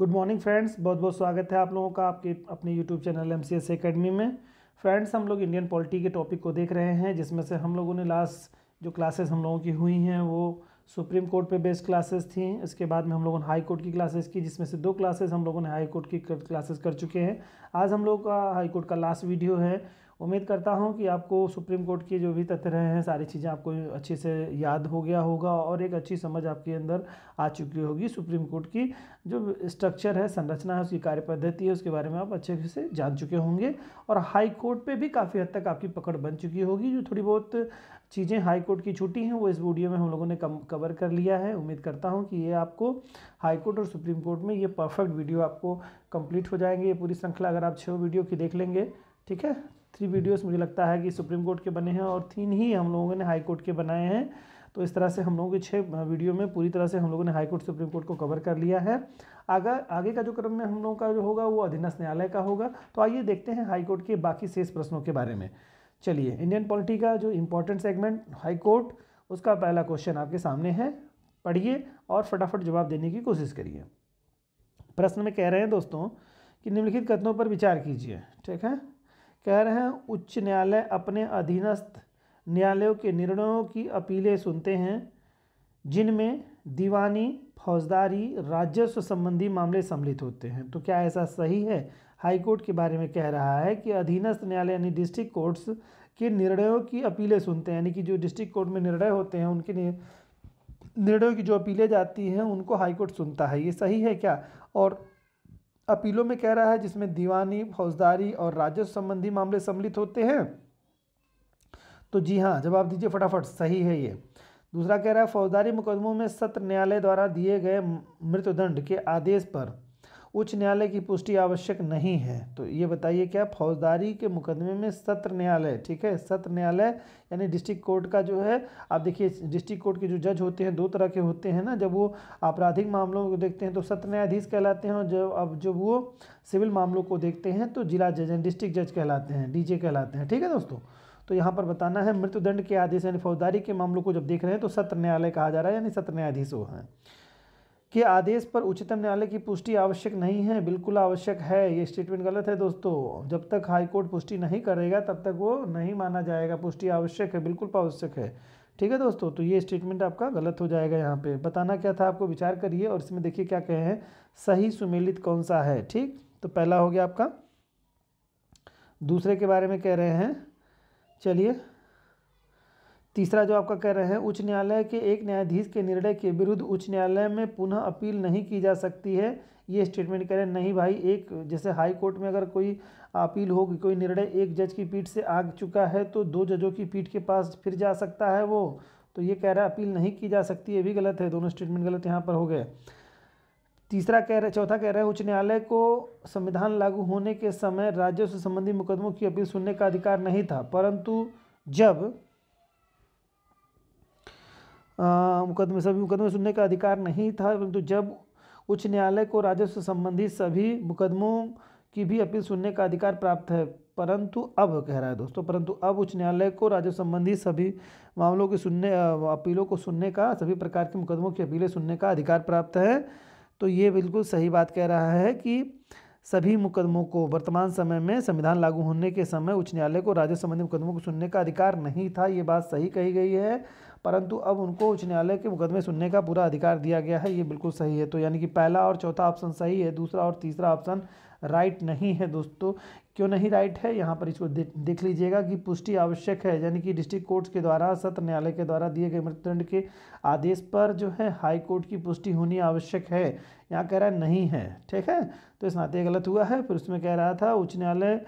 good morning friends बहुत बहुत स्वागत है आप लोगों का आपके अपने YouTube channel M C S academy में फ्रेंड्स हम लोग इंडियन पॉलिटी के टॉपिक को देख रहे हैं जिसमें से हम लोगों ने लास्ट जो क्लासेस हम लोगों की हुई हैं वो सुप्रीम कोर्ट पे बेस्ड क्लासेस थी इसके बाद में हम लोगों ने हाई कोर्ट की क्लासेस की जिसमें से दो क्लासेस हम लोगों ने हाई कोर्ट की क्लासेस कर चुके हैं आज हम लोग का हाई कोर्ट का लास्ट वीडियो है उम्मीद करता हूँ कि आपको सुप्रीम कोर्ट के जो भी तथ्य रहे हैं सारी चीज़ें आपको अच्छे से याद हो गया होगा और एक अच्छी समझ आपके अंदर आ चुकी होगी सुप्रीम कोर्ट की जो स्ट्रक्चर है संरचना है उसकी कार्य पद्धति है उसके बारे में आप अच्छे से जान चुके होंगे और हाई कोर्ट पर भी काफ़ी हद तक आपकी पकड़ बन चुकी होगी जो थोड़ी बहुत चीज़ें हाई कोर्ट की छुट्टी हैं वो इस वीडियो में हम लोगों ने कम कवर कर लिया है उम्मीद करता हूँ कि ये आपको हाई कोर्ट और सुप्रीम कोर्ट में ये परफेक्ट वीडियो आपको कंप्लीट हो जाएंगे ये पूरी श्रृंखला अगर आप छः वीडियो की देख लेंगे ठीक है थ्री वीडियोस मुझे लगता है कि सुप्रीम कोर्ट के बने हैं और तीन ही हम लोगों ने हाई कोर्ट के बनाए हैं तो इस तरह से हम लोगों के छः वीडियो में पूरी तरह से हम लोगों ने हाई कोर्ट सुप्रीम कोर्ट को कवर कर लिया है आगे आगे का जो क्रम में हम लोगों का जो होगा वो अधीनस्थ न्यायालय का होगा तो आइए देखते हैं हाई कोर्ट के बाकी शेष प्रश्नों के बारे में चलिए इंडियन पॉलिटी का जो इम्पोर्टेंट सेगमेंट हाई कोर्ट उसका पहला क्वेश्चन आपके सामने है पढ़िए और फटाफट जवाब देने की कोशिश करिए प्रश्न में कह रहे हैं दोस्तों कि निम्नलिखित कथनों पर विचार कीजिए ठीक है कह रहे हैं उच्च न्यायालय अपने अधीनस्थ न्यायालयों के निर्णयों की अपीलें सुनते हैं जिनमें दीवानी फौजदारी राजस्व संबंधी मामले सम्मिलित होते हैं तो क्या ऐसा सही है हाई कोर्ट के बारे में कह रहा है कि अधीनस्थ न्यायालय यानी डिस्ट्रिक्ट कोर्ट्स के निर्णयों की अपीलें सुनते हैं यानी कि जो डिस्ट्रिक्ट कोर्ट में निर्णय होते हैं उनके निर्णयों की जो अपीलें जाती हैं उनको हाईकोर्ट सुनता है ये सही है क्या और अपीलों में कह रहा है जिसमें दीवानी फौजदारी और राजस्व संबंधी मामले सम्मिलित होते हैं तो जी हाँ जवाब दीजिए फटाफट सही है ये दूसरा कह रहा है फौजदारी मुकदमों में सत्र न्यायालय द्वारा दिए गए मृत्युदंड के आदेश पर उच्च न्यायालय की पुष्टि आवश्यक नहीं है तो ये बताइए क्या फौजदारी के मुकदमे में सत्र न्यायालय ठीक है सत्र न्यायालय यानी डिस्ट्रिक्ट कोर्ट का जो है आप देखिए डिस्ट्रिक्ट कोर्ट के जो जज होते हैं दो तरह के होते हैं ना जब वो आपराधिक मामलों को देखते हैं तो सत्र न्यायाधीश कहलाते हैं और जब अब जब वो सिविल मामलों को देखते हैं तो जिला जज यानी डिस्ट्रिक्ट जज कहलाते हैं डी कहलाते हैं ठीक है दोस्तों तो यहाँ पर बताना है मृत्युदंड के आदेश यानी फौजदारी के मामलों को जब देख रहे हैं तो सत्र न्यायालय कहा जा रहा है यानी सत्र न्यायाधीश वो हैं के आदेश पर उच्चतम न्यायालय की पुष्टि आवश्यक नहीं है बिल्कुल आवश्यक है ये स्टेटमेंट गलत है दोस्तों जब तक हाईकोर्ट पुष्टि नहीं करेगा तब तक वो नहीं माना जाएगा पुष्टि आवश्यक है बिल्कुल आवश्यक है ठीक है दोस्तों तो ये स्टेटमेंट आपका गलत हो जाएगा यहाँ पे बताना क्या था आपको विचार करिए और इसमें देखिए क्या कहे हैं सही सुमेलित कौन सा है ठीक तो पहला हो गया आपका दूसरे के बारे में कह रहे हैं चलिए तीसरा जो आपका कह रहे हैं उच्च न्यायालय के एक न्यायाधीश के निर्णय के विरुद्ध उच्च न्यायालय में पुनः अपील नहीं की जा सकती है ये स्टेटमेंट कह रहे हैं नहीं भाई एक जैसे हाई कोर्ट में अगर कोई अपील होगी कोई निर्णय एक जज की पीठ से आ चुका है तो दो जजों की पीठ के पास फिर जा सकता है वो तो ये कह रहा है अपील नहीं की जा सकती ये भी गलत है दोनों स्टेटमेंट गलत यहाँ पर हो गए तीसरा कह रहे चौथा कह रहे हैं उच्च न्यायालय को संविधान लागू होने के समय राज्यों से संबंधित मुकदमों की अपील सुनने का अधिकार नहीं था परंतु जब मुकदमे सभी मुकदमे सुनने का अधिकार नहीं था परंतु जब उच्च न्यायालय को राजस्व संबंधी सभी मुकदमों की भी अपील सुनने का अधिकार प्राप्त है परंतु अब कह रहा है दोस्तों परंतु अब उच्च न्यायालय को राजस्व संबंधी सभी मामलों की सुनने अपीलों को सुनने का सभी प्रकार के मुकदमों की अपीलें सुनने का अधिकार प्राप्त है तो ये बिल्कुल सही बात कह रहा है कि सभी मुकदमों को वर्तमान समय में संविधान लागू होने के समय उच्च न्यायालय को राजस्व संबंधी मुकदमों को सुनने का अधिकार नहीं था ये बात सही कही गई है परंतु अब उनको उच्च न्यायालय के मुकदमे सुनने का पूरा अधिकार दिया गया है ये बिल्कुल सही है तो यानी कि पहला और चौथा ऑप्शन सही है दूसरा और तीसरा ऑप्शन राइट नहीं है दोस्तों क्यों नहीं राइट है यहाँ पर इसको देख लीजिएगा कि पुष्टि आवश्यक है यानी कि डिस्ट्रिक्ट कोर्ट्स के द्वारा सत्र न्यायालय के द्वारा दिए गए मृत्युदंड के आदेश पर जो है हाई कोर्ट की पुष्टि होनी आवश्यक है यहाँ कह रहा है नहीं है ठीक है तो इस नाते गलत हुआ है फिर उसमें कह रहा था उच्च न्यायालय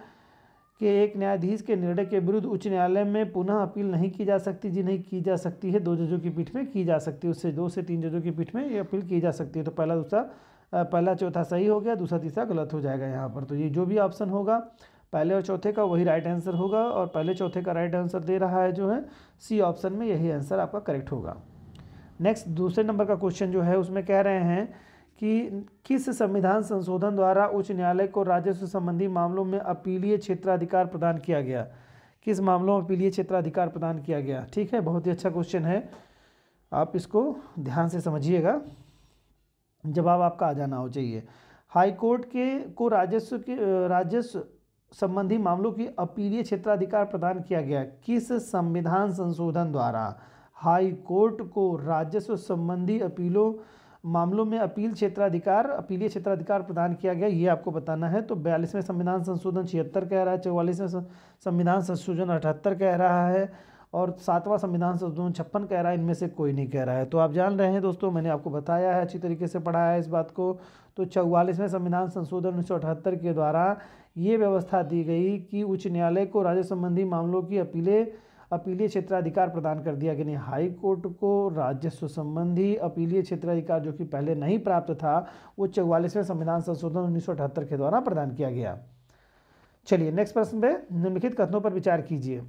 कि एक न्यायाधीश के निर्णय के विरुद्ध उच्च न्यायालय में पुनः अपील नहीं की जा सकती जी नहीं की जा सकती है दो जजों की पीठ में की जा सकती है उससे दो से तीन जजों की पीठ में ये अपील की जा सकती है तो पहला दूसरा पहला चौथा सही हो गया दूसरा तीसरा गलत हो जाएगा यहाँ पर तो ये जो भी ऑप्शन होगा पहले और चौथे का वही राइट आंसर होगा और पहले चौथे का राइट आंसर दे रहा है जो है सी ऑप्शन में यही आंसर आपका करेक्ट होगा नेक्स्ट दूसरे नंबर का क्वेश्चन जो है उसमें कह रहे हैं कि किस संविधान संशोधन द्वारा उच्च न्यायालय को राजस्व संबंधी मामलों में अपीलीय क्षेत्राधिकार प्रदान किया गया किस मामलों में अपीलीय क्षेत्राधिकार प्रदान किया गया ठीक है बहुत ही अच्छा क्वेश्चन है आप इसको ध्यान से समझिएगा जवाब आपका आ जाना हो चाहिए हाई कोर्ट के को राजस्व के राजस्व संबंधी मामलों की अपीलीय क्षेत्राधिकार प्रदान किया गया किस संविधान संशोधन द्वारा हाई कोर्ट को राजस्व संबंधी अपीलों मामलों में अपील क्षेत्राधिकार अपीलीय क्षेत्राधिकार प्रदान किया गया ये आपको बताना है तो बयालीसवें संविधान संशोधन छिहत्तर कह रहा है चौवालीसवें संविधान संशोधन अठहत्तर कह रहा है और सातवां संविधान संशोधन छप्पन कह रहा है इनमें से कोई नहीं कह रहा है तो आप जान रहे हैं दोस्तों मैंने आपको बताया है अच्छी तरीके से पढ़ाया है इस बात को तो चौवालीसवें संविधान संशोधन उन्नीस के द्वारा ये व्यवस्था दी गई कि उच्च न्यायालय को राज्य संबंधी मामलों की अपीलें अपीलीय क्षेत्राधिकार प्रदान कर दिया यानी हाई कोर्ट को राजस्व संबंधी अपीलीय क्षेत्राधिकार जो कि पहले नहीं प्राप्त था वो चौवालीसवें संविधान संशोधन उन्नीस के द्वारा प्रदान किया गया चलिए नेक्स्ट प्रश्न पे निम्नलिखित कथनों पर विचार कीजिए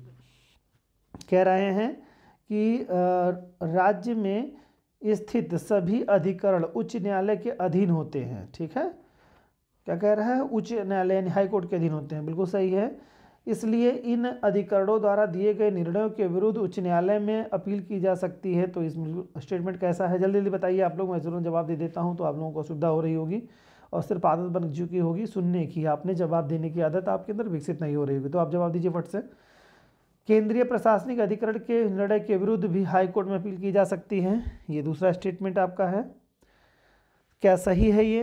कह रहे हैं कि राज्य में स्थित सभी अधिकरण उच्च न्यायालय के अधीन होते हैं ठीक है क्या कह रहा है उच्च न्यायालय यानी हाई कोर्ट के अधीन होते हैं बिल्कुल सही है इसलिए इन अधिकरणों द्वारा दिए गए निर्णयों के विरुद्ध उच्च न्यायालय में अपील की जा सकती है तो इस स्टेटमेंट कैसा है जल्दी जल्दी बताइए आप लोग मैं ज़रूर जवाब दे देता हूँ तो आप लोगों को सुविधा हो रही होगी और सिर्फ आदत बन चुकी होगी सुनने की आपने जवाब देने की आदत आपके अंदर विकसित नहीं हो रही होगी तो आप जवाब दीजिए फट से केंद्रीय प्रशासनिक अधिकरण के निर्णय के विरुद्ध भी हाईकोर्ट में अपील की जा सकती है ये दूसरा स्टेटमेंट आपका है क्या सही है ये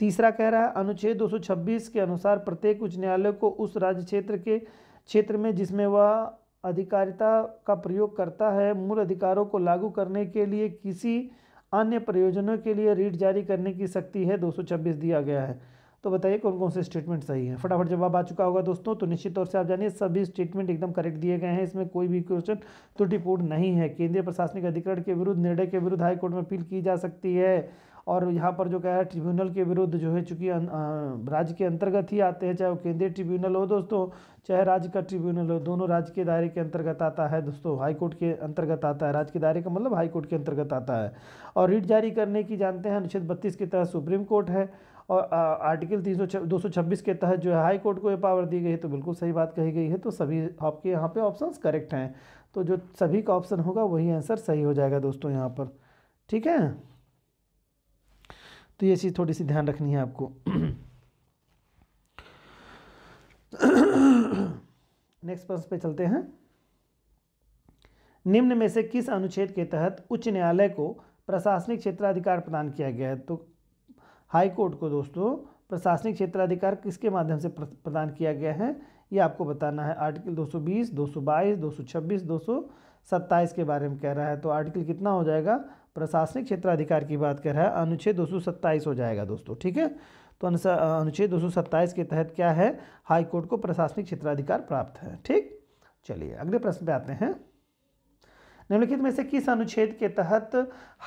तीसरा कह रहा है अनुच्छेद 226 के अनुसार प्रत्येक उच्च न्यायालय को उस राज्य क्षेत्र के क्षेत्र में जिसमें वह अधिकारिता का प्रयोग करता है मूल अधिकारों को लागू करने के लिए किसी अन्य प्रयोजनों के लिए रीट जारी करने की शक्ति है 226 दिया गया है तो बताइए कौन कौन से स्टेटमेंट सही है फटाफट जवाब आ चुका होगा दोस्तों तो निश्चित तौर से आप जानिए सभी स्टेटमेंट एकदम करेक्ट दिए गए हैं इसमें कोई भी क्वेश्चन त्रुटिपूर्ण नहीं है केंद्रीय प्रशासनिक अधिकरण के विरुद्ध निर्णय के विरुद्ध हाईकोर्ट में अपील की जा सकती है और यहाँ पर जो है ट्रिब्यूनल के विरुद्ध जो है चूँकि अं, अं, राज्य के अंतर्गत ही आते हैं चाहे वो केंद्रीय ट्रिब्यूनल हो दोस्तों चाहे राज्य का ट्रिब्यूनल हो दोनों राज्य के दायरे के अंतर्गत आता है दोस्तों हाईकोर्ट के अंतर्गत आता है राज्य के दायरे का मतलब हाईकोर्ट के अंतर्गत आता है और रिट जारी करने की जानते हैं अनुच्छेद बत्तीस के तहत सुप्रीम कोर्ट है और आर्टिकल तीन सौ दो सौ छब्बीस के तहत जो है हाई कोर्ट को ये पावर दी गई है तो बिल्कुल सही बात कही गई है तो सभी आपके यहाँ पे ऑप्शंस करेक्ट हैं तो जो सभी का ऑप्शन होगा वही आंसर सही हो जाएगा दोस्तों यहाँ पर ठीक है तो ये चीज़ थोड़ी सी ध्यान रखनी है आपको नेक्स्ट प्रश्न पे चलते हैं निम्न में से किस अनुच्छेद के तहत उच्च न्यायालय को प्रशासनिक क्षेत्राधिकार प्रदान किया गया है तो हाई कोर्ट को दोस्तों प्रशासनिक क्षेत्राधिकार किसके माध्यम से प्रदान किया गया है ये आपको बताना है आर्टिकल 220, 222, 226, 227 के बारे में कह रहा है तो आर्टिकल कितना हो जाएगा प्रशासनिक क्षेत्राधिकार की बात कर रहा है अनुच्छेद दो हो जाएगा दोस्तों ठीक है तो अनुच्छेद दो के तहत क्या है हाईकोर्ट को प्रशासनिक क्षेत्राधिकार प्राप्त है ठीक चलिए अगले प्रश्न पे आते हैं निम्नलिखित में से किस अनुच्छेद के तहत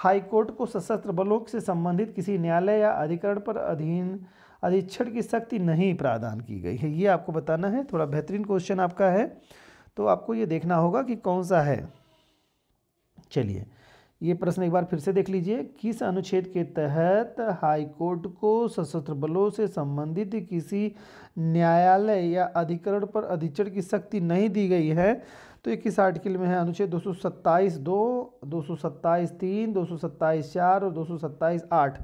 हाईकोर्ट को सशस्त्र बलों से संबंधित किसी न्यायालय या अधिकरण पर अधीन अधीक्षण की शक्ति नहीं प्रदान की गई है ये आपको बताना है थोड़ा बेहतरीन क्वेश्चन आपका है तो आपको ये देखना होगा कि कौन सा है चलिए ये प्रश्न एक बार फिर से देख लीजिए किस अनुच्छेद के तहत हाईकोर्ट को सशस्त्र बलों से संबंधित किसी न्यायालय या अधिकरण पर अधिचर की शक्ति नहीं दी गई है तो ये किस आर्टिकल में है अनुच्छेद दो सौ सत्ताईस दो दो सौ सत्ताईस तीन दो सौ सत्ताईस चार और दो सौ सत्ताईस आठ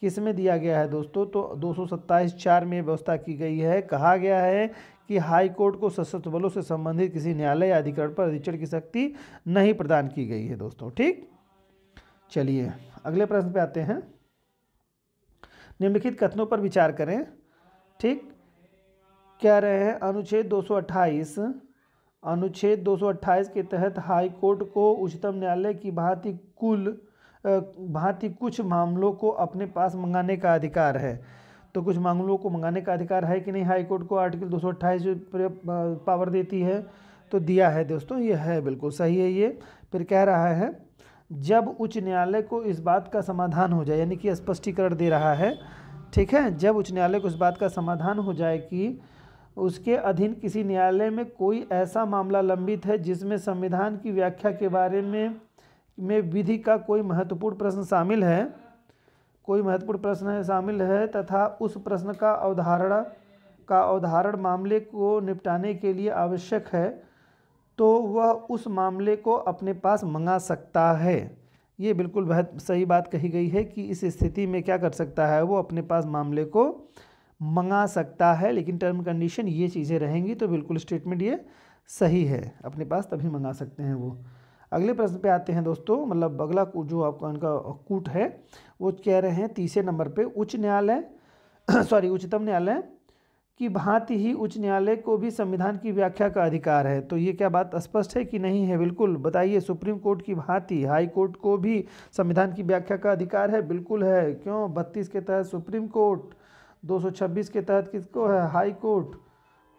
किस में दिया गया है दोस्तों तो दो सौ सत्ताईस चार में व्यवस्था की गई है कहा गया है कि हाई कोर्ट को सशस्त्र बलों से संबंधित किसी न्यायालय या अधिकरण पर अधिचर की शक्ति नहीं प्रदान की गई है दोस्तों ठीक चलिए अगले प्रश्न पे आते हैं निम्नलिखित कथनों पर विचार करें ठीक क्या रहे हैं अनुच्छेद 228 अनुच्छेद 228 के तहत हाई कोर्ट को उच्चतम न्यायालय की भांति कुल भांति कुछ मामलों को अपने पास मंगाने का अधिकार है तो कुछ मामलों को मंगाने का अधिकार है कि नहीं हाई कोर्ट को आर्टिकल 228 पावर देती है तो दिया है दोस्तों ये है बिल्कुल सही है ये फिर कह रहा है जब उच्च न्यायालय को इस बात का समाधान हो जाए यानी कि स्पष्टीकरण दे रहा है ठीक है जब उच्च न्यायालय को इस बात का समाधान हो जाए कि उसके अधीन किसी न्यायालय में कोई ऐसा मामला लंबित है जिसमें संविधान की व्याख्या के बारे में में विधि का कोई महत्वपूर्ण प्रश्न शामिल है कोई महत्वपूर्ण प्रश्न है शामिल है तथा उस प्रश्न का अवधारणा का अवधारण मामले को निपटाने के लिए आवश्यक है तो वह उस मामले को अपने पास मंगा सकता है ये बिल्कुल बहुत सही बात कही गई है कि इस स्थिति में क्या कर सकता है वो अपने पास मामले को मंगा सकता है लेकिन टर्म कंडीशन ये चीज़ें रहेंगी तो बिल्कुल स्टेटमेंट ये सही है अपने पास तभी मंगा सकते हैं वो अगले प्रश्न पे आते हैं दोस्तों मतलब अगला जो आपका उनका कूट है वो कह रहे हैं तीसरे नंबर पे उच्च न्यायालय सॉरी उच्चतम न्यायालय की भांति ही उच्च न्यायालय को भी संविधान की व्याख्या का अधिकार है तो ये क्या बात स्पष्ट है कि नहीं है बिल्कुल बताइए सुप्रीम कोर्ट की भांति हाई कोर्ट को भी संविधान की व्याख्या का अधिकार है बिल्कुल है क्यों बत्तीस के तहत सुप्रीम कोर्ट 226 के तहत किसको है हाई कोर्ट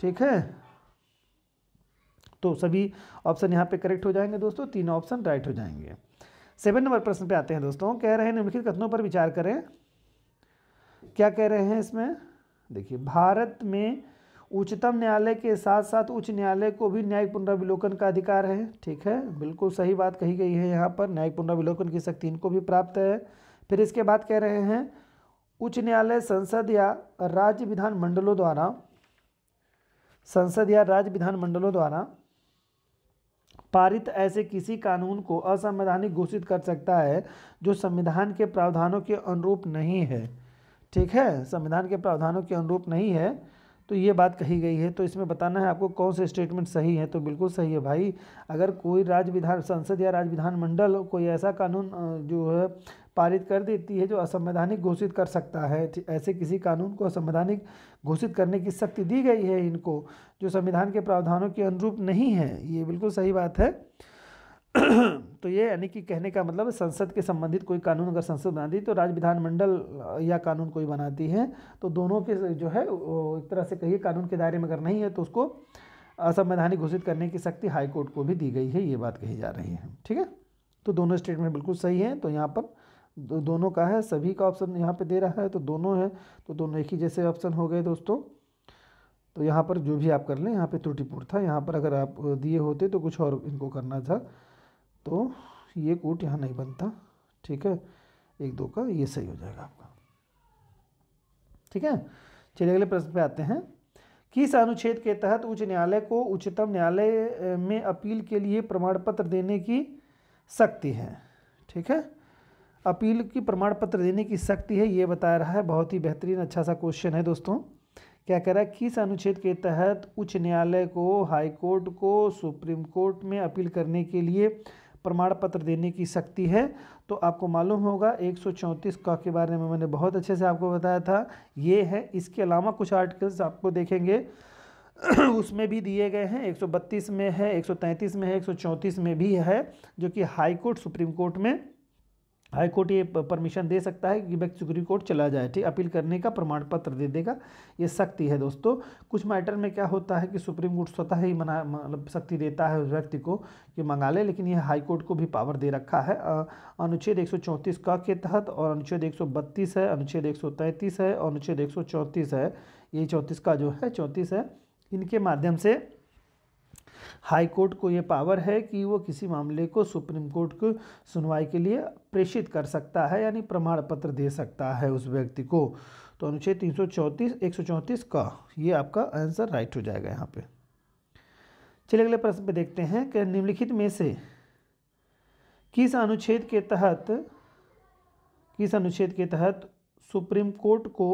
ठीक है तो सभी ऑप्शन यहाँ पे करेक्ट हो जाएंगे दोस्तों तीन ऑप्शन राइट हो जाएंगे सेवन नंबर प्रश्न पे आते हैं दोस्तों कह रहे हैं निम्नलिखित कथनों पर विचार करें क्या कह रहे हैं इसमें देखिए भारत में उच्चतम न्यायालय के साथ साथ उच्च न्यायालय को भी न्यायिक पुनर्विलोकन का अधिकार है ठीक है बिल्कुल सही बात कही गई है यहाँ पर न्यायिक पुनर्विलोकन की शक्ति इनको भी प्राप्त है फिर इसके बाद कह रहे हैं उच्च न्यायालय संसद या राज्य विधान मंडलों द्वारा संसद या राज्य विधान मंडलों द्वारा पारित ऐसे किसी कानून को असंवैधानिक घोषित कर सकता है जो संविधान के प्रावधानों के अनुरूप नहीं है ठीक है संविधान के प्रावधानों के अनुरूप नहीं है तो ये बात कही गई है तो इसमें बताना है आपको कौन से स्टेटमेंट सही है तो बिल्कुल सही है भाई अगर कोई राज्य विधान संसद या राज्य विधानमंडल कोई ऐसा कानून जो है पारित कर देती है जो असंवैधानिक घोषित कर सकता है ऐसे किसी कानून को असंवैधानिक घोषित करने की शक्ति दी गई है इनको जो संविधान के प्रावधानों के अनुरूप नहीं है ये बिल्कुल सही बात है तो ये यानी कि कहने का मतलब संसद के संबंधित कोई कानून अगर संसद बनाती है तो राज्य विधानमंडल या कानून कोई बनाती है तो दोनों के जो है एक तरह से कहिए कानून के दायरे में अगर नहीं है तो उसको असंवैधानिक घोषित करने की शक्ति हाईकोर्ट को भी दी गई है ये बात कही जा रही है ठीक है तो दोनों स्टेटमेंट बिल्कुल सही है तो यहाँ पर दो, दोनों का है सभी का ऑप्शन यहाँ पर दे रहा है तो दोनों है तो दोनों एक ही जैसे ऑप्शन हो गए दोस्तों तो यहाँ पर जो भी आप कर लें यहाँ पर त्रुटिपूर्ण था यहाँ पर अगर आप दिए होते तो कुछ और इनको करना था तो ये कोट यहाँ नहीं बनता ठीक है एक दो का ये सही हो जाएगा आपका ठीक है चलिए अगले प्रश्न पे आते हैं किस अनुच्छेद के तहत उच्च न्यायालय को उच्चतम न्यायालय में अपील के लिए प्रमाण पत्र देने की शक्ति है ठीक है अपील की प्रमाण पत्र देने की शक्ति है ये बता रहा है बहुत ही बेहतरीन अच्छा सा क्वेश्चन है दोस्तों क्या कह रहा है किस अनुच्छेद के तहत उच्च न्यायालय को हाई कोर्ट को सुप्रीम कोर्ट में अपील करने के लिए प्रमाण पत्र देने की शक्ति है तो आपको मालूम होगा एक सौ के बारे में मैंने बहुत अच्छे से आपको बताया था ये है इसके अलावा कुछ आर्टिकल्स आपको देखेंगे उसमें भी दिए गए हैं 132 में है 133 में है 134 में भी है जो कि हाई कोर्ट सुप्रीम कोर्ट में हाई कोर्ट ये परमिशन दे सकता है कि व्यक्ति सुप्रीम कोर्ट चला जाए ठीक अपील करने का प्रमाण पत्र दे देगा ये सख्ती है दोस्तों कुछ मैटर में क्या होता है कि सुप्रीम कोर्ट स्वतः ही मना मतलब सख्ती देता है उस व्यक्ति को कि मंगा ले लेकिन ये हाई कोर्ट को भी पावर दे रखा है अनुच्छेद एक का के तहत और अनुच्छेद एक है अनुच्छेद एक है और अनुच्छेद एक है ये चौंतीस का जो है चौंतीस है इनके माध्यम से हाई कोर्ट को ये पावर है कि वो किसी मामले को सुप्रीम कोर्ट को सुनवाई के लिए प्रेषित कर सकता है यानी प्रमाण पत्र दे सकता है उस व्यक्ति को तो अनुच्छेद तीन सौ एक सौ चौंतीस का ये आपका आंसर राइट हो जाएगा यहाँ पे चलिए अगले प्रश्न पे देखते हैं कि निम्नलिखित में से किस अनुच्छेद के तहत किस अनुच्छेद के तहत सुप्रीम कोर्ट को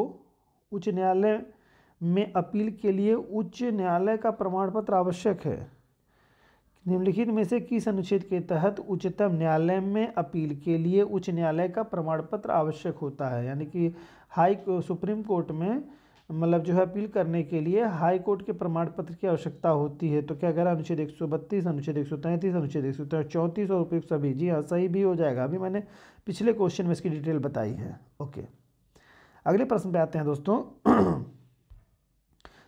उच्च न्यायालय में अपील के लिए उच्च न्यायालय का प्रमाण पत्र आवश्यक है निम्नलिखित में से किस अनुच्छेद के तहत उच्चतम न्यायालय में अपील के लिए उच्च न्यायालय का प्रमाण पत्र आवश्यक होता है यानी कि हाई सुप्रीम कोर्ट में मतलब जो है अपील करने के लिए हाई कोर्ट के प्रमाण पत्र की आवश्यकता होती है तो क्या अगर अनुच्छेद एक सौ बत्तीस अनुच्छेद एक सौ तैंतीस अनुच्छेद एक सौ चौंतीस और उपयुक्त सभी जी हाँ सही भी हो जाएगा अभी मैंने पिछले क्वेश्चन में इसकी डिटेल बताई है ओके अगले प्रश्न पे आते हैं दोस्तों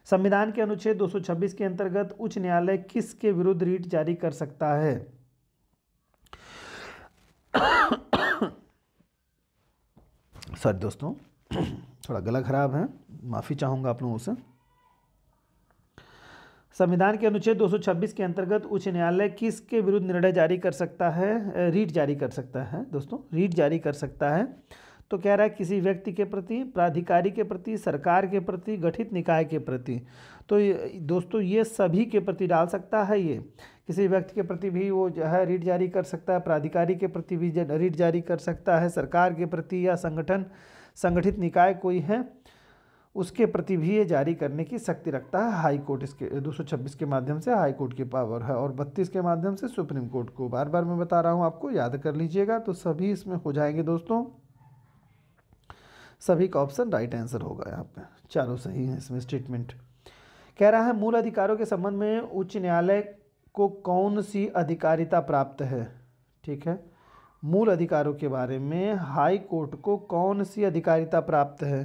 संविधान के अनुच्छेद 226 के अंतर्गत उच्च न्यायालय किसके विरुद्ध रीट जारी कर सकता है सॉरी दोस्तों थोड़ा गला खराब है माफ़ी चाहूंगा आप लोगों से संविधान के अनुच्छेद 226 के अंतर्गत उच्च न्यायालय किसके विरुद्ध निर्णय जारी कर सकता है रीट जारी कर सकता है दोस्तों रीट जारी कर सकता है तो कह रहा है किसी व्यक्ति के प्रति प्राधिकारी के प्रति सरकार के प्रति गठित निकाय के प्रति तो दोस्तों ये सभी के प्रति डाल सकता है ये किसी व्यक्ति के प्रति भी वो जो है रीट जारी कर सकता है प्राधिकारी के प्रति भी रीट जारी कर सकता है सरकार के प्रति या संगठन संगठित निकाय कोई है उसके प्रति भी ये जारी करने की शक्ति रखता है हाई कोर्ट इसके 226 के माध्यम से हाई कोर्ट की पावर है और 32 के माध्यम से सुप्रीम कोर्ट को बार बार मैं बता रहा हूँ आपको याद कर लीजिएगा तो सभी इसमें हो जाएंगे दोस्तों सभी का ऑप्शन राइट आंसर होगा यहाँ पे चारों सही हैं इसमें स्टेटमेंट कह रहा है मूल अधिकारों के संबंध में उच्च न्यायालय को कौन सी अधिकारिता प्राप्त है ठीक है मूल अधिकारों के बारे में हाई कोर्ट को कौन सी अधिकारिता प्राप्त है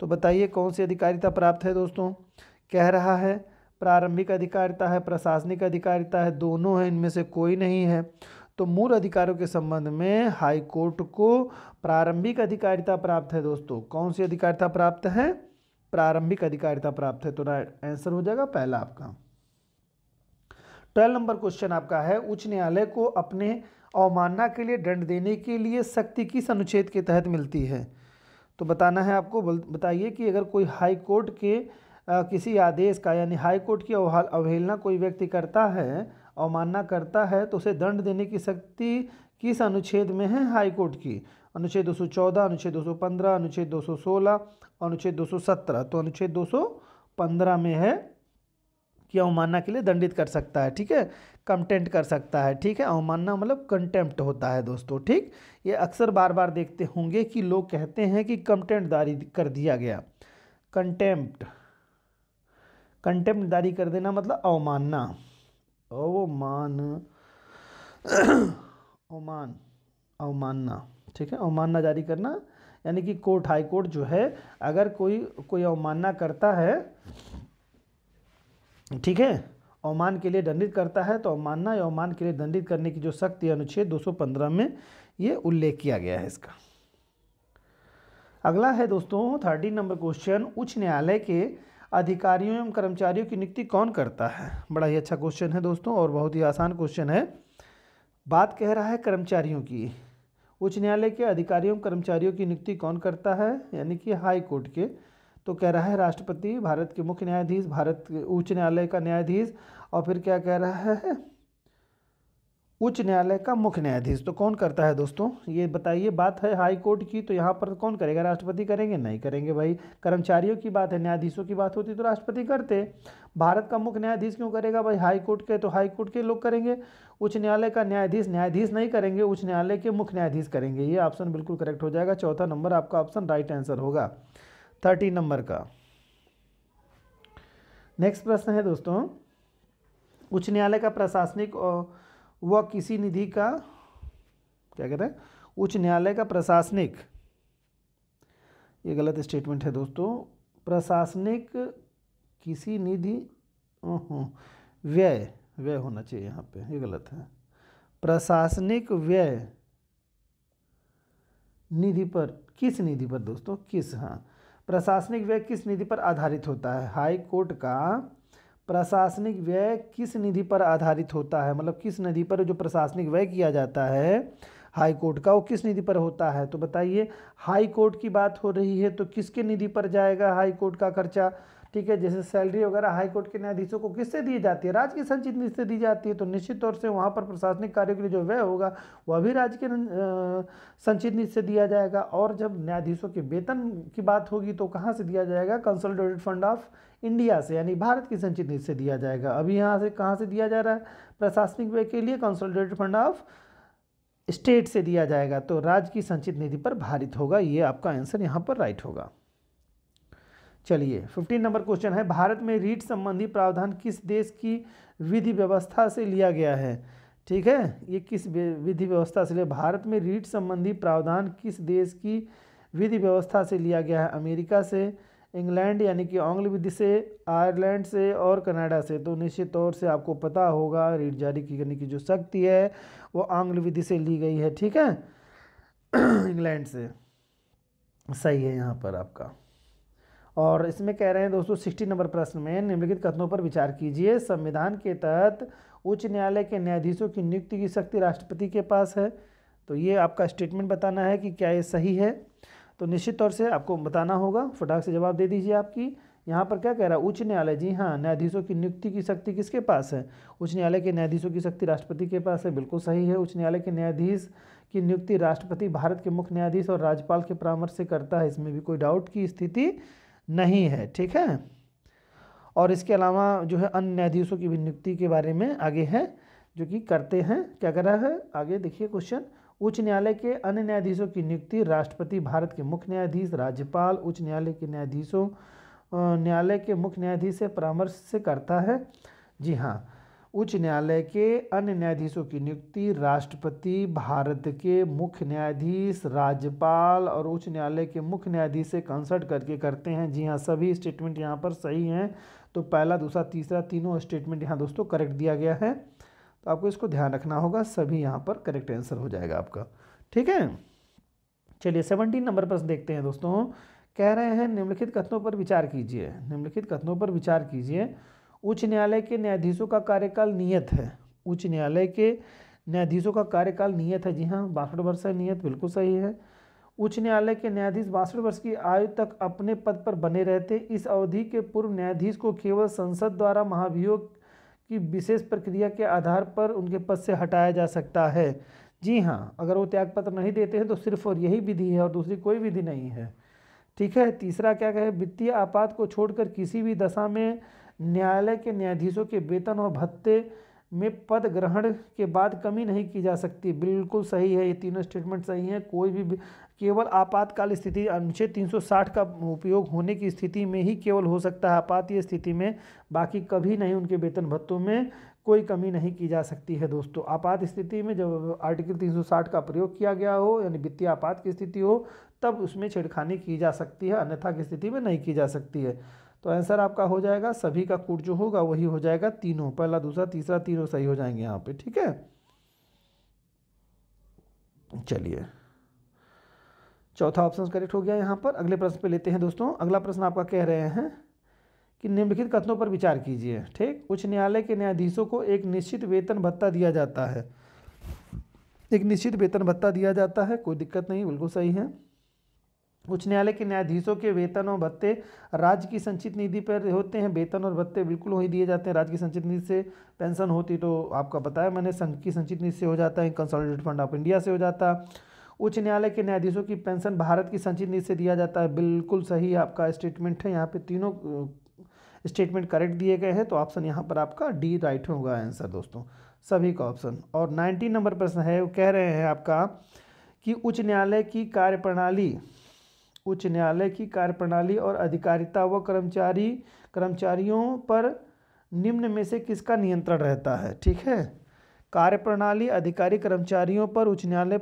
तो बताइए कौन सी अधिकारिता प्राप्त है दोस्तों कह रहा है प्रारंभिक अधिकारिता है प्रशासनिक अधिकारिता है दोनों है इनमें से कोई नहीं है तो मूल अधिकारों के संबंध में हाई कोर्ट को प्रारंभिक अधिकारिता प्राप्त है दोस्तों कौन सी अधिकारिता प्राप्त है प्रारंभिक अधिकारिता प्राप्त है तो राइट आंसर हो जाएगा पहला आपका ट्वेल्व नंबर क्वेश्चन आपका है उच्च न्यायालय को अपने अवमानना के लिए दंड देने के लिए शक्ति किस अनुच्छेद के तहत मिलती है तो बताना है आपको बताइए कि अगर कोई हाई कोर्ट के आ, किसी आदेश का यानी हाई कोर्ट की अवहेलना कोई व्यक्ति करता है अवमानना करता है तो उसे दंड देने की शक्ति किस अनुच्छेद में है हाईकोर्ट की अनुच्छेद 214 अनुच्छेद 215 अनुच्छेद 216 अनुच्छेद 217 तो अनुच्छेद 215 में है कि अवमानना के लिए दंडित कर सकता है ठीक है कंटेंट कर सकता है ठीक है अवमानना मतलब कंटेम्प्ट होता है दोस्तों ठीक ये अक्सर बार बार देखते होंगे कि लोग कहते हैं कि कंटेंट दारी कर दिया गया कंटेम्प्ट कंटेम्प्ट दारी कर देना मतलब अवमानना अवमान अवमान अवमानना ठीक है अवमानना जारी करना यानी कि कोर्ट हाई कोर्ट जो है अगर कोई कोई अवमानना करता है ठीक है अवमान के लिए दंडित करता है तो अवमानना या अवमान के लिए दंडित करने की जो शक्ति अनुच्छेद 215 में ये उल्लेख किया गया है इसका अगला है दोस्तों थर्टीन नंबर क्वेश्चन उच्च न्यायालय के अधिकारियों एवं कर्मचारियों की नियुक्ति कौन करता है बड़ा ही अच्छा क्वेश्चन है दोस्तों और बहुत ही आसान क्वेश्चन है बात कह रहा है कर्मचारियों की उच्च न्यायालय के अधिकारियों कर्मचारियों की नियुक्ति कौन करता है यानी कि हाई कोर्ट के तो कह रहा है राष्ट्रपति भारत के मुख्य न्यायाधीश भारत उच्च न्यायालय का न्यायाधीश और फिर क्या कह रहा है उच्च न्यायालय का मुख्य न्यायाधीश तो कौन करता है दोस्तों ये बताइए बात है हाई कोर्ट की तो यहाँ पर कौन करेगा राष्ट्रपति करेंगे नहीं करेंगे भाई कर्मचारियों की बात है न्यायाधीशों की बात होती तो राष्ट्रपति करते भारत का मुख्य न्यायाधीश क्यों करेगा भाई हाई कोर्ट के तो हाई कोर्ट के लोग करेंगे उच्च न्यायालय का न्यायाधीश न्यायाधीश नहीं करेंगे उच्च न्यायालय के मुख्य न्यायाधीश करेंगे ये ऑप्शन बिल्कुल करेक्ट हो जाएगा चौथा नंबर आपका ऑप्शन राइट आंसर होगा थर्टी नंबर का नेक्स्ट प्रश्न है दोस्तों उच्च न्यायालय का प्रशासनिक और वह किसी निधि का क्या कहते हैं उच्च न्यायालय का प्रशासनिक ये गलत स्टेटमेंट है दोस्तों प्रशासनिक किसी निधि व्यय व्यय होना चाहिए यहाँ पे ये गलत है प्रशासनिक व्यय निधि पर किस निधि पर दोस्तों किस हाँ प्रशासनिक व्यय किस निधि पर आधारित होता है हाई कोर्ट का प्रशासनिक व्यय किस निधि पर आधारित होता है मतलब किस निधि पर जो प्रशासनिक व्यय किया जाता है हाई कोर्ट का वो किस निधि पर होता है तो बताइए हाई कोर्ट की बात हो रही है तो किसके निधि पर जाएगा हाई कोर्ट का खर्चा ठीक है जैसे सैलरी वगैरह हाई कोर्ट के न्यायाधीशों को किससे दी जाती है राज्य की संचित निधि से दी जाती है तो निश्चित तौर से वहाँ पर प्रशासनिक कार्यों के लिए जो व्यय होगा वह भी राज्य के संचित निधि से दिया जाएगा और जब न्यायाधीशों के वेतन की बात होगी तो कहाँ से दिया जाएगा कंसोलिडेटेड फंड ऑफ इंडिया से यानी भारत की संचित निधि से दिया जाएगा अभी यहाँ से कहाँ से दिया जा रहा है प्रशासनिक व्यय के लिए कंसोलिडेटेड फंड ऑफ स्टेट से दिया जाएगा तो राज्य की संचित निधि पर भारित होगा ये आपका आंसर यहाँ पर राइट होगा चलिए फिफ्टीन नंबर क्वेश्चन है भारत में रीट संबंधी प्रावधान किस देश की विधि व्यवस्था से लिया गया है ठीक है ये किस विधि व्यवस्था से लिया भारत में रीट संबंधी प्रावधान किस देश की विधि व्यवस्था से लिया गया है अमेरिका से इंग्लैंड यानी कि ऑंग्ल विधि से आयरलैंड से और कनाडा से तो निश्चित तौर से आपको पता होगा रीट जारी करने की जो शक्ति है वो आंग्ल विधि से ली गई है ठीक है इंग्लैंड से सही है यहाँ पर आपका और इसमें कह रहे हैं दोस्तों सिक्सटी नंबर प्रश्न में निम्नलिखित कथनों पर विचार कीजिए संविधान के तहत उच्च न्यायालय के न्यायाधीशों की नियुक्ति की शक्ति राष्ट्रपति के पास है तो ये आपका स्टेटमेंट बताना है कि क्या ये सही है तो निश्चित तौर से आपको बताना होगा फटाक से जवाब दे दीजिए आपकी यहाँ पर क्या कह रहा है उच्च न्यायालय जी हाँ न्यायाधीशों की नियुक्ति की शक्ति किसके पास है उच्च न्यायालय के न्यायाधीशों की शक्ति राष्ट्रपति के पास है बिल्कुल सही है उच्च न्यायालय के न्यायाधीश की नियुक्ति राष्ट्रपति भारत के मुख्य न्यायाधीश और राज्यपाल के परामर्श से करता है इसमें भी कोई डाउट की स्थिति नहीं है ठीक है और इसके अलावा जो है अन्य न्यायाधीशों की भी नियुक्ति के बारे में आगे है जो कि करते हैं क्या कर रहा है आगे देखिए क्वेश्चन उच्च न्यायालय के अन्य न्यायाधीशों की नियुक्ति राष्ट्रपति भारत के मुख्य न्यायाधीश राज्यपाल उच्च न्यायालय के न्यायाधीशों न्यायालय के मुख्य न्यायाधीश से परामर्श से करता है जी हाँ उच्च न्यायालय के अन्य न्यायाधीशों की नियुक्ति राष्ट्रपति भारत के मुख्य न्यायाधीश राज्यपाल और उच्च न्यायालय के मुख्य न्यायाधीश से कंसल्ट करके करते हैं जी हाँ सभी स्टेटमेंट यहाँ पर सही हैं तो पहला दूसरा तीसरा तीनों स्टेटमेंट यहाँ दोस्तों करेक्ट दिया गया है तो आपको इसको ध्यान रखना होगा सभी यहाँ पर करेक्ट आंसर हो जाएगा आपका ठीक है चलिए सेवनटीन नंबर प्रश्न देखते हैं दोस्तों कह रहे हैं निम्नलिखित कथनों पर विचार कीजिए निम्नलिखित कथनों पर विचार कीजिए उच्च न्यायालय के न्यायाधीशों का कार्यकाल नियत है उच्च न्यायालय के न्यायाधीशों का कार्यकाल नियत है जी हाँ बासठ वर्ष है नियत बिल्कुल सही है उच्च न्यायालय के न्यायाधीश बासठ वर्ष की आयु तक अपने पद पर बने रहते इस अवधि के पूर्व न्यायाधीश को केवल संसद द्वारा महाभियोग की विशेष प्रक्रिया के आधार पर उनके पद से हटाया जा सकता है जी हाँ अगर वो त्यागपत्र नहीं देते हैं तो सिर्फ और यही विधि है और दूसरी कोई विधि नहीं है ठीक है तीसरा क्या कहे वित्तीय आपात को छोड़कर किसी भी दशा में न्यायालय के न्यायाधीशों के वेतन और भत्ते में पद ग्रहण के बाद कमी नहीं की जा सकती बिल्कुल सही है ये तीनों स्टेटमेंट सही हैं कोई भी केवल आपातकाल स्थिति अनुच्छेद 360 का उपयोग होने की स्थिति में ही केवल हो सकता है आपात स्थिति में बाकी कभी नहीं उनके वेतन भत्तों में कोई कमी नहीं की जा सकती है दोस्तों आपात स्थिति में जब आर्टिकल 360 का प्रयोग किया गया हो यानी वित्तीय आपात की स्थिति हो तब उसमें छेड़खानी की जा सकती है अन्यथा की स्थिति में नहीं की जा सकती है तो आंसर आपका हो जाएगा सभी का कूट जो होगा वही हो जाएगा तीनों पहला दूसरा तीसरा तीनों सही हो जाएंगे यहाँ पे ठीक है चलिए चौथा ऑप्शन करेक्ट हो गया यहाँ पर अगले प्रश्न पे लेते हैं दोस्तों अगला प्रश्न आपका कह रहे हैं कि निम्नलिखित कथनों पर विचार कीजिए ठीक उच्च न्यायालय के न्यायाधीशों को एक निश्चित वेतन भत्ता दिया जाता है एक निश्चित वेतन भत्ता दिया जाता है कोई दिक्कत नहीं बिल्कुल सही है उच्च न्यायालय के न्यायाधीशों के वेतन और भत्ते राज्य की संचित निधि पर होते हैं वेतन और भत्ते बिल्कुल वही दिए जाते हैं राज्य की संचित निधि से पेंशन होती तो आपका बताया मैंने संघ की संचित निधि से हो जाता है कंसोलिडेटेड फंड ऑफ इंडिया से हो जाता उच्च न्यायालय के न्यायाधीशों की पेंशन भारत की संचित निधि से दिया जाता है बिल्कुल सही आपका स्टेटमेंट है यहाँ पर तीनों स्टेटमेंट करेक्ट दिए गए हैं तो ऑप्शन यहाँ पर आपका डी राइट होगा आंसर दोस्तों सभी का ऑप्शन और नाइनटीन नंबर प्रश्न है वो कह रहे हैं आपका कि उच्च न्यायालय की कार्यप्रणाली उच्च न्यायालय की कार्यप्रणाली और अधिकारिता व कर्मचारी कर्मचारियों पर निम्न में से किसका नियंत्रण रहता है ठीक है कार्यप्रणाली अधिकारी कर्मचारियों पर उच्च न्यायालय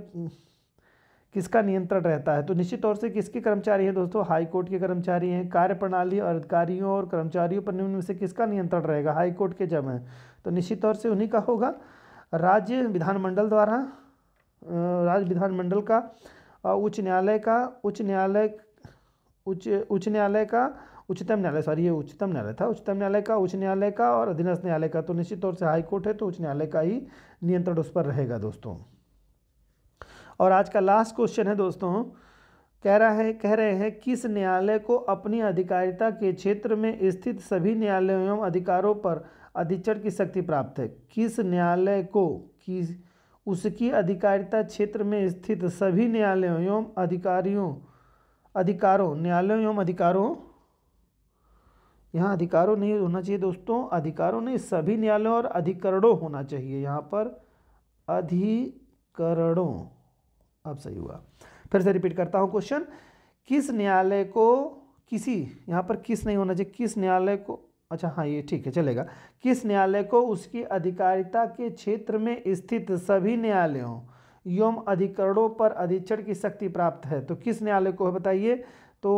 किसका नियंत्रण रहता है तो निश्चित तौर से किसके कर्मचारी हैं दोस्तों हाई कोर्ट के कर्मचारी हैं कार्यप्रणाली और अधिकारियों और कर्मचारियों पर निम्न में से किसका नियंत्रण रहेगा हाई कोर्ट के जब हैं तो निश्चित तौर से उन्हीं का होगा राज्य विधानमंडल द्वारा राज्य विधानमंडल का उच्च न्यायालय का उच्च न्यायालय उच्च उच्च न्यायालय का उच्चतम न्यायालय सॉरी ये उच्चतम न्यायालय था उच्चतम न्यायालय का उच्च न्यायालय का और अधीनस्थ न्यायालय का तो निश्चित तौर से हाई कोर्ट है तो उच्च न्यायालय का ही नियंत्रण उस पर रहेगा दोस्तों और आज का लास्ट क्वेश्चन है दोस्तों कह रहा है कह रहे हैं किस न्यायालय को अपनी अधिकारिता के क्षेत्र में स्थित सभी न्यायालयों एवं अधिकारों पर अधिचर की शक्ति प्राप्त है किस न्यायालय को किस उसकी अधिकारिता क्षेत्र में स्थित सभी न्यायालयों एवं अधिकारियों अधिकारों न्यायालयों एवं अधिकारों यहाँ अधिकारों नहीं होना चाहिए दोस्तों अधिकारों नहीं सभी न्यायालयों और अधिकरणों होना चाहिए यहाँ पर अधिकरणों अब सही हुआ फिर से रिपीट करता हूँ क्वेश्चन किस न्यायालय को किसी यहाँ पर किस नहीं होना चाहिए किस न्यायालय को अच्छा हाँ ये ठीक है चलेगा किस न्यायालय को उसकी अधिकारिता के क्षेत्र में स्थित सभी न्यायालयों एवं अधिकरणों पर अधीक्षण की शक्ति प्राप्त है तो किस न्यायालय को है बताइए तो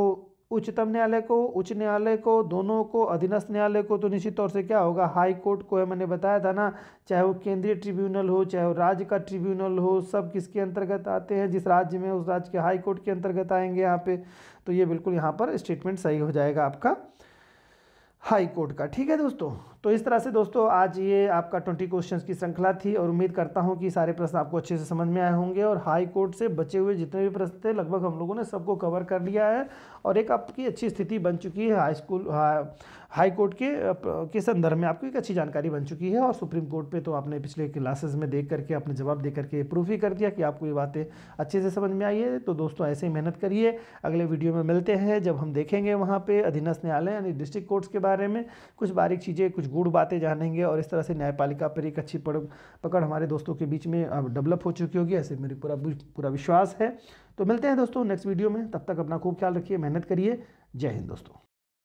उच्चतम न्यायालय को उच्च न्यायालय को दोनों को अधीनस्थ न्यायालय को तो निश्चित तौर से क्या होगा हाई कोर्ट को है मैंने बताया था ना चाहे वो केंद्रीय ट्रिब्यूनल हो चाहे वो राज्य का ट्रिब्यूनल हो सब किसके अंतर्गत आते हैं जिस राज्य में उस राज्य के हाई कोर्ट के अंतर्गत आएंगे यहाँ पे तो ये बिल्कुल यहाँ पर स्टेटमेंट सही हो जाएगा आपका हाई कोर्ट का ठीक है दोस्तों तो इस तरह से दोस्तों आज ये आपका ट्वेंटी क्वेश्चन की श्रृंखला थी और उम्मीद करता हूँ कि सारे प्रश्न आपको अच्छे से समझ में आए होंगे और हाई कोर्ट से बचे हुए जितने भी प्रश्न थे लगभग हम लोगों ने सबको कवर कर लिया है और एक आपकी अच्छी स्थिति बन चुकी है हाई स्कूल हा, हाई कोर्ट के के संदर्भ में आपको एक अच्छी जानकारी बन चुकी है और सुप्रीम कोर्ट पे तो आपने पिछले क्लासेस में देख करके अपने जवाब दे करके प्रूफ ही कर दिया कि आपको ये बातें अच्छे से समझ में आई है तो दोस्तों ऐसे ही मेहनत करिए अगले वीडियो में मिलते हैं जब हम देखेंगे वहाँ पर अधीनस्थ न्यायालय यानी डिस्ट्रिक्ट कोर्ट्स के बारे में कुछ बारीक चीज़ें कुछ गूढ़ बातें जानेंगे और इस तरह से न्यायपालिका पर एक अच्छी पकड़ हमारे दोस्तों के बीच में अब डेवलप हो चुकी होगी ऐसे मेरी पूरा पूरा विश्वास है तो मिलते हैं दोस्तों नेक्स्ट वीडियो में तब तक अपना खूब ख्याल रखिए मेहनत करिए जय हिंद दोस्तों